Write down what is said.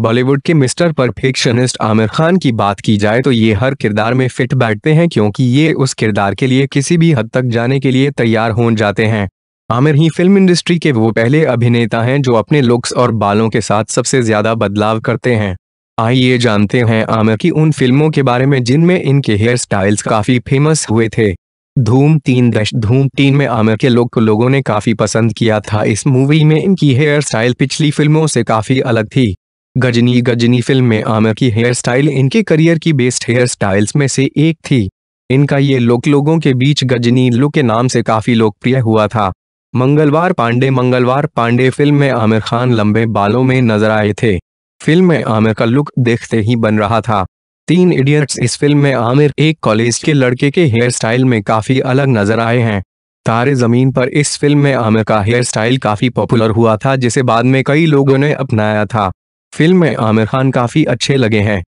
बॉलीवुड के mister perfectionist Aamir Khan की बात की जाए तो ये हर किरदार में फिट बैठते हैं क्योंकि ये उस किरदार के लिए किसी भी हद तक जाने के लिए तैयार हो जाते हैं आमिर ही फिल्म इंडस्ट्री के वो पहले अभिनेता हैं जो अपने लुक्स और बालों के साथ सबसे ज्यादा बदलाव करते हैं आइए जानते हैं आमिर की उन फिल्मों के बारे में जिनमें इनके हेयर स्टाइल्स काफी फेमस हुए थे धूम तीन दश धूम तीन में आमिर के लुक को लोगों ने काफी पसंद किया था इस मूवी में इनकी हेयर स्टाइल पिछली फिल्मों से काफी अलग थी गजनी गजनी फिल्म में आमिर की हेयर स्टाइल इनके करियर की बेस्ट हेयर स्टाइल्स में से एक थी इनका ये लुक लोगों के बीच गजनी लुक के नाम से काफी लोकप्रिय हुआ था मंगलवार पांडे मंगलवार पांडे फिल्म में आमिर खान लंबे बालों में नजर आए थे फिल्म में आमिर का लुक देखते ही बन रहा था तीन इडियट्स इस फिल्म में आमिर एक कॉलेज के लड़के के हेयर स्टाइल में काफी अलग नजर आए हैं तारे जमीन पर इस फिल्म में आमिर का हेयर स्टाइल काफी पॉपुलर हुआ था जिसे बाद में कई लोगों ने अपनाया था फिल्म में आमिर खान काफी अच्छे लगे हैं